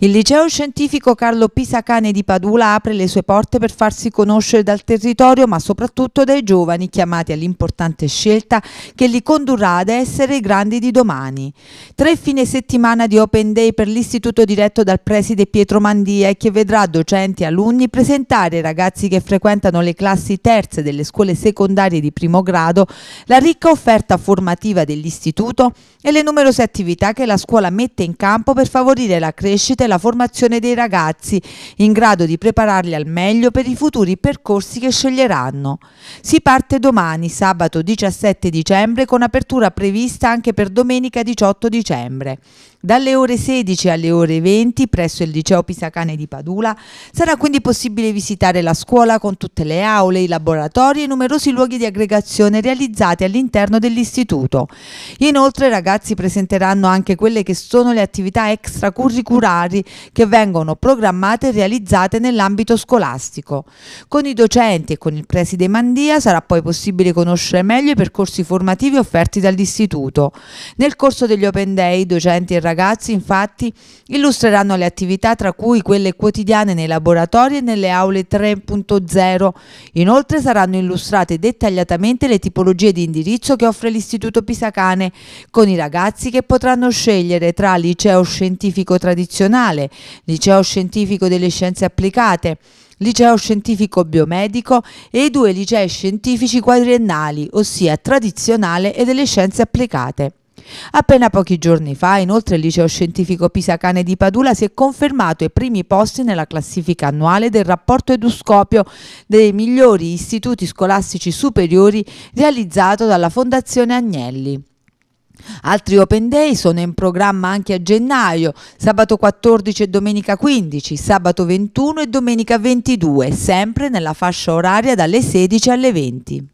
Il liceo scientifico Carlo Pisacane di Padula apre le sue porte per farsi conoscere dal territorio ma soprattutto dai giovani chiamati all'importante scelta che li condurrà ad essere i grandi di domani. Tre fine settimana di Open Day per l'istituto diretto dal preside Pietro Mandia e che vedrà docenti e alunni presentare ai ragazzi che frequentano le classi terze delle scuole secondarie di primo grado la ricca offerta formativa dell'istituto e le numerose attività che la scuola mette in campo per favorire la crescita e la formazione dei ragazzi, in grado di prepararli al meglio per i futuri percorsi che sceglieranno. Si parte domani, sabato 17 dicembre, con apertura prevista anche per domenica 18 dicembre. Dalle ore 16 alle ore 20 presso il liceo Pisacane di Padula sarà quindi possibile visitare la scuola con tutte le aule, i laboratori e i numerosi luoghi di aggregazione realizzati all'interno dell'istituto. Inoltre i ragazzi presenteranno anche quelle che sono le attività extracurriculari tesi che vengono programmate e realizzate nell'ambito scolastico. Con i docenti e con il preside Mandia sarà poi possibile conoscere meglio i percorsi formativi offerti dall'istituto. Nel corso degli Open Day, docenti e ragazzi infatti illustreranno le attività tra cui quelle quotidiane nei laboratori e nelle aule 3.0. Inoltre saranno illustrate dettagliatamente le tipologie di indirizzo che offre l'Istituto Pisacane, con i ragazzi che potranno scegliere tra liceo scientifico tradizionale Medicinale, Liceo Scientifico delle Scienze Applicate, Liceo Scientifico Biomedico e i due licei scientifici quadriennali, ossia Tradizionale e delle Scienze Applicate. Appena pochi giorni fa, inoltre, il liceo scientifico Pisacane di Padula si è confermato ai primi posti nella classifica annuale del rapporto eduscopio dei migliori istituti scolastici superiori realizzato dalla Fondazione Agnelli. Altri Open Day sono in programma anche a gennaio, sabato 14 e domenica 15, sabato 21 e domenica 22, sempre nella fascia oraria dalle 16 alle 20.